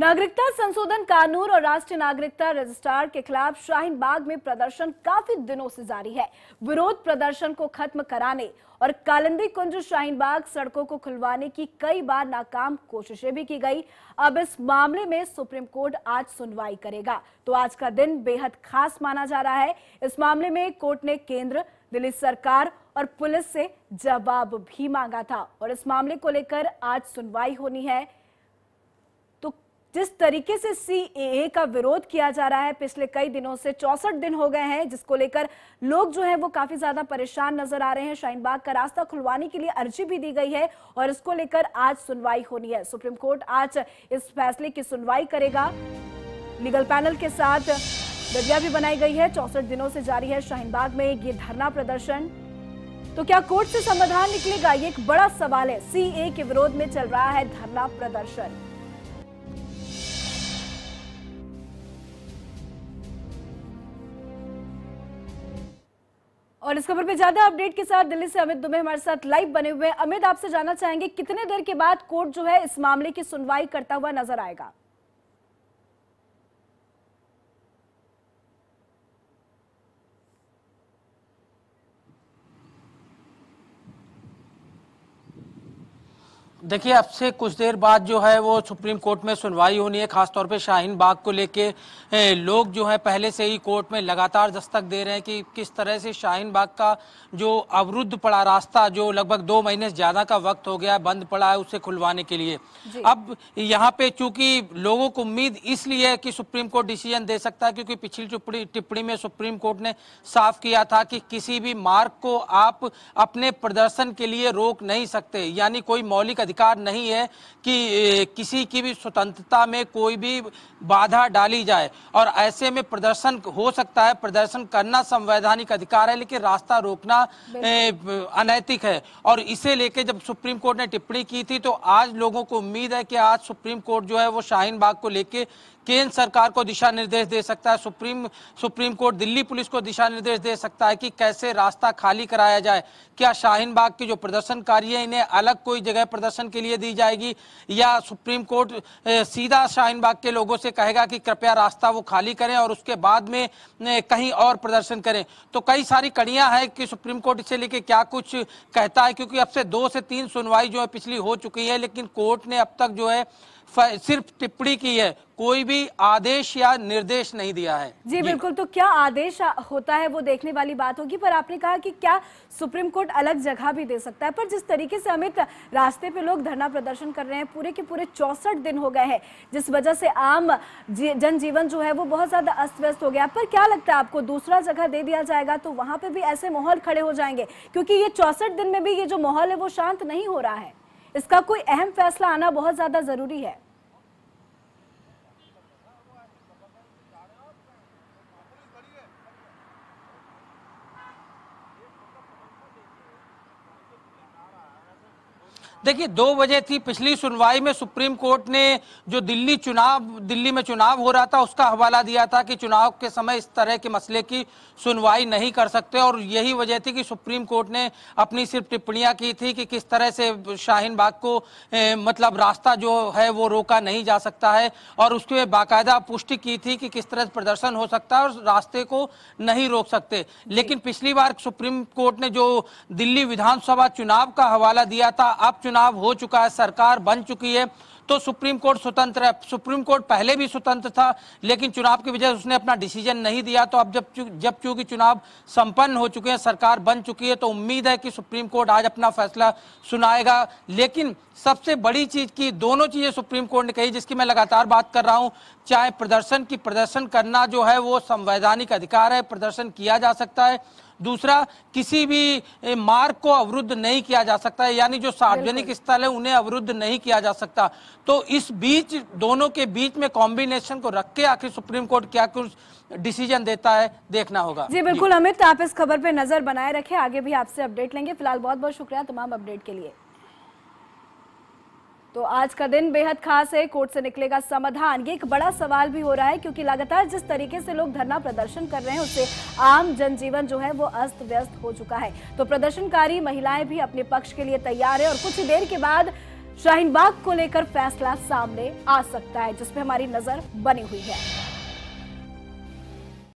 नागरिकता संशोधन कानून और राष्ट्रीय नागरिकता रजिस्ट्रार के खिलाफ शाहीन बाग में प्रदर्शन काफी दिनों से जारी है विरोध प्रदर्शन को खत्म कराने और कालंदी कुंज शाहीन बाग सड़कों को खुलवाने की कई बार नाकाम कोशिशें भी की गई अब इस मामले में सुप्रीम कोर्ट आज सुनवाई करेगा तो आज का दिन बेहद खास माना जा रहा है इस मामले में कोर्ट ने केंद्र दिल्ली सरकार और पुलिस से जवाब भी मांगा था और इस मामले को लेकर आज सुनवाई होनी है जिस तरीके से सी का विरोध किया जा रहा है पिछले कई दिनों से चौसठ दिन हो गए हैं जिसको लेकर लोग जो है वो काफी ज्यादा परेशान नजर आ रहे हैं शाहीनबाग का रास्ता खुलवाने के लिए अर्जी भी दी गई है और इसको लेकर आज सुनवाई होनी है सुप्रीम कोर्ट आज इस फैसले की सुनवाई करेगा लीगल पैनल के साथ दरिया भी बनाई गई है चौसठ दिनों से जारी है शाहीनबाग में ये धरना प्रदर्शन तो क्या कोर्ट से समाधान निकलेगा ये एक बड़ा सवाल है सीए के विरोध में चल रहा है धरना प्रदर्शन और इस खबर पे ज्यादा अपडेट के साथ दिल्ली से अमित दुबे हमारे साथ लाइव बने हुए हैं अमित आपसे जानना चाहेंगे कितने देर के बाद कोर्ट जो है इस मामले की सुनवाई करता हुआ नजर आएगा देखिए अब से कुछ देर बाद जो है वो सुप्रीम कोर्ट में सुनवाई होनी है खासतौर पे शाहीन बाग को लेके लोग जो है पहले से ही कोर्ट में लगातार दस्तक दे रहे हैं कि किस तरह से शाहीन बाग का जो अवरुद्ध पड़ा रास्ता जो लगभग दो महीने से ज़्यादा का वक्त हो गया बंद पड़ा है उसे खुलवाने के लिए अब यहाँ पे चूंकि लोगों को उम्मीद इसलिए है कि सुप्रीम कोर्ट डिसीजन दे सकता है क्योंकि पिछली टिप्पणी में सुप्रीम कोर्ट ने साफ किया था कि किसी भी मार्ग को आप अपने प्रदर्शन के लिए रोक नहीं सकते यानी कोई मौलिक अधिकार नहीं है कि किसी की भी स्वतंत्रता में कोई भी बाधा डाली जाए और ऐसे में प्रदर्शन हो सकता है प्रदर्शन करना संवैधानिक अधिकार है लेकिन रास्ता रोकना अनैतिक है और इसे लेके जब सुप्रीम कोर्ट ने टिप्पणी की थी तो आज लोगों को उम्मीद है कि आज सुप्रीम कोर्ट जो है वो शाहीन बाग को लेके केंद्र सरकार को दिशा निर्देश दे सकता है supreme supreme court Delhi police को दिशा निर्देश दे सकता है कि कैसे रास्ता खाली कराया जाए क्या शाहीन बाग के जो प्रदर्शनकारी है इन्हें अलग कोई जगह प्रदर्शन प्रशासन के लिए दी जाएगी या सुप्रीम कोर्ट सीधा शाहीनबाग के लोगों से कहेगा कि कृपया रास्ता वो खाली करें और उसके बाद में कहीं और प्रदर्शन करें तो कई सारी कड़ियां हैं कि सुप्रीम कोर्ट इसे लेके क्या कुछ कहता है क्योंकि अब से दो से तीन सुनवाई जो है पिछली हो चुकी है लेकिन कोर्ट ने अब तक जो है सिर्फ टिप्पणी की है कोई भी आदेश या निर्देश नहीं दिया है जी बिल्कुल तो क्या आदेश होता है वो देखने वाली बात होगी पर आपने कहा कि क्या सुप्रीम कोर्ट अलग जगह भी दे सकता है पर जिस तरीके से अमित रास्ते पे लोग धरना प्रदर्शन कर रहे हैं पूरे के पूरे चौसठ दिन हो गए हैं जिस वजह से आम जनजीवन जो है वो बहुत ज्यादा अस्त व्यस्त हो गया पर क्या लगता है आपको दूसरा जगह दे दिया जाएगा तो वहां पर भी ऐसे माहौल खड़े हो जाएंगे क्योंकि ये चौसठ दिन में भी ये जो माहौल है वो शांत नहीं हो रहा है इसका कोई अहम फैसला आना बहुत ज़्यादा ज़रूरी है देखिए दो वजह थी पिछली सुनवाई में सुप्रीम कोर्ट ने जो दिल्ली चुनाव दिल्ली में चुनाव हो रहा था उसका हवाला दिया था कि चुनाव के समय इस तरह के मसले की सुनवाई नहीं कर सकते और यही वजह थी कि सुप्रीम कोर्ट ने अपनी सिर्फ टिप्पणियां की थी कि किस तरह से शाहीन बाग को ए, मतलब रास्ता जो है वो रोका नहीं जा सकता है और उसके बाकायदा पुष्टि की थी कि किस तरह से प्रदर्शन हो सकता है और रास्ते को नहीं रोक सकते लेकिन पिछली बार सुप्रीम कोर्ट ने जो दिल्ली विधानसभा चुनाव का हवाला दिया था अब चुनाव चुनाव हो चुका है सरकार बन चुकी है तो सुप्रीम कोर्ट स्वतंत्र है सुप्रीम कोर्ट पहले भी स्वतंत्र था लेकिन चुनाव की वजह से उसने अपना डिसीजन नहीं दिया तो अब जब जब चूंकि चुनाव संपन्न हो चुके हैं सरकार बन चुकी है तो उम्मीद है कि सुप्रीम कोर्ट आज अपना फैसला सुनाएगा लेकिन सबसे बड़ी चीज की दोनों चीजें सुप्रीम कोर्ट ने कही जिसकी मैं लगातार बात कर रहा हूं चाहे प्रदर्शन की प्रदर्शन करना जो है वो संवैधानिक अधिकार है प्रदर्शन किया जा सकता है दूसरा किसी भी मार्ग को अवरुद्ध नहीं किया जा सकता है यानी जो सार्वजनिक स्थल है उन्हें अवरुद्ध नहीं किया जा सकता तो इस बीच दोनों के बीच में कॉम्बिनेशन को रख के आखिर सुप्रीम कोर्ट क्या कुछ डिसीजन देता है देखना होगा जी बिल्कुल अमित आप इस खबर पे नजर बनाए रखें आगे भी आपसे अपडेट लेंगे फिलहाल बहुत बहुत शुक्रिया तमाम अपडेट के लिए तो आज का दिन बेहद खास है कोर्ट से निकलेगा समाधान ये एक बड़ा सवाल भी हो रहा है क्योंकि लगातार जिस तरीके से लोग धरना प्रदर्शन कर रहे हैं उससे आम जनजीवन जो है वो अस्त व्यस्त हो चुका है तो प्रदर्शनकारी महिलाएं भी अपने पक्ष के लिए तैयार है और कुछ ही देर के बाद शाहीन बाग को लेकर फैसला सामने आ सकता है जिसपे हमारी नजर बनी हुई है